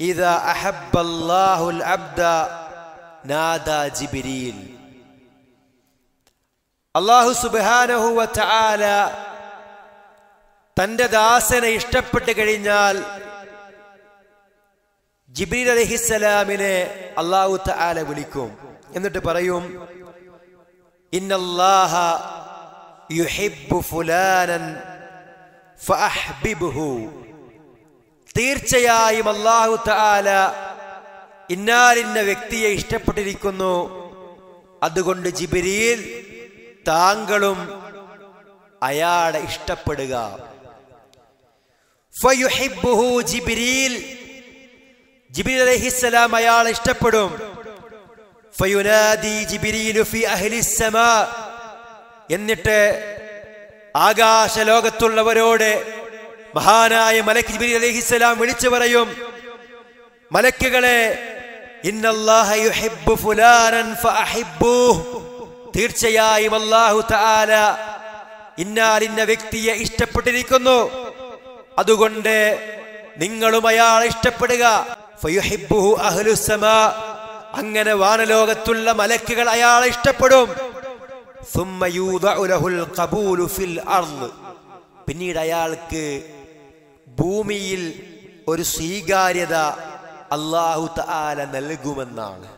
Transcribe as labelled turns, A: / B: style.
A: إذا أحب الله العبد نادى جبريل അള്ളാഹു സുബാനഹുവ ചാല തന്റെ ദാസനെ ഇഷ്ടപ്പെട്ട് കഴിഞ്ഞാൽ ജിബ്രീൽ അലഹിസലാമിനെ അള്ളാഹു തആല വിളിക്കും എന്നിട്ട് പറയും ഇന്നല്ലാഹു യുഹിബ്ബു ഫുലാനൻ ഫഅഹ്ബിബ്ഹു തീർച്ചയായും അള്ളാഹു താല ഇന്നാലിന്ന വ്യക്തിയെ ഇഷ്ടപ്പെട്ടിരിക്കുന്നു അതുകൊണ്ട് ജിബിരിയിൽ താങ്കളും അയാളെ ഇഷ്ടപ്പെടുക അലഹിസ്സലാം അയാളെ ഇഷ്ടപ്പെടും എന്നിട്ട് ആകാശ ലോകത്തുള്ളവരോട് മഹാനായ മലക്ക് ജിബിരി അലഹിസ്സലാം വിളിച്ചു പറയും മലക്കുകളെ തീർച്ചയായും അള്ളാഹു താല ഇന്നാൽ ഇന്ന വ്യക്തിയെ ഇഷ്ടപ്പെട്ടിരിക്കുന്നു അതുകൊണ്ട് നിങ്ങളും അയാൾ ഇഷ്ടപ്പെടുക അങ്ങനെ വാനലോകത്തുള്ള മലക്കുകൾ അയാളെ ഇഷ്ടപ്പെടും പിന്നീട് അയാൾക്ക് ഭൂമിയിൽ ഒരു സ്വീകാര്യത അള്ളാഹു താല നൽകുമെന്നാണ്